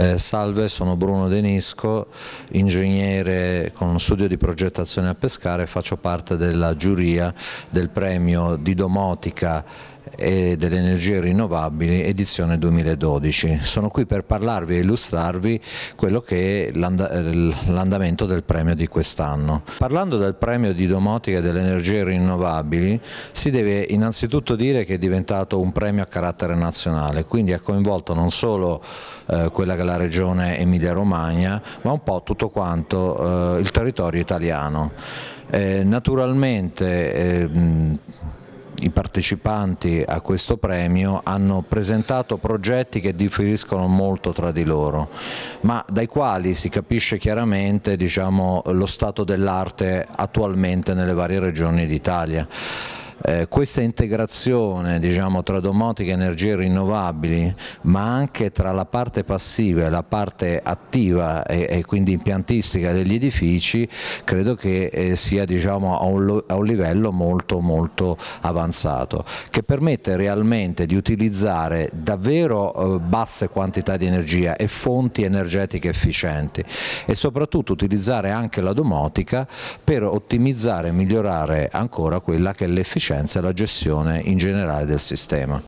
Eh, salve, sono Bruno Denisco, ingegnere con uno studio di progettazione a Pescara e faccio parte della giuria del premio di domotica e delle energie rinnovabili edizione 2012. Sono qui per parlarvi e illustrarvi quello che è l'andamento del premio di quest'anno. Parlando del premio di domotica e delle energie rinnovabili si deve innanzitutto dire che è diventato un premio a carattere nazionale, quindi ha coinvolto non solo eh, quella che è la regione Emilia Romagna ma un po' tutto quanto eh, il territorio italiano. Eh, naturalmente ehm, i partecipanti a questo premio hanno presentato progetti che differiscono molto tra di loro, ma dai quali si capisce chiaramente diciamo, lo stato dell'arte attualmente nelle varie regioni d'Italia. Eh, questa integrazione diciamo, tra domotica e energie rinnovabili, ma anche tra la parte passiva e la parte attiva e, e quindi impiantistica degli edifici, credo che eh, sia diciamo, a, un, a un livello molto, molto avanzato, che permette realmente di utilizzare davvero eh, basse quantità di energia e fonti energetiche efficienti e soprattutto utilizzare anche la domotica per ottimizzare e migliorare ancora quella che è l'efficienza concorrenza e la gestione in generale del sistema.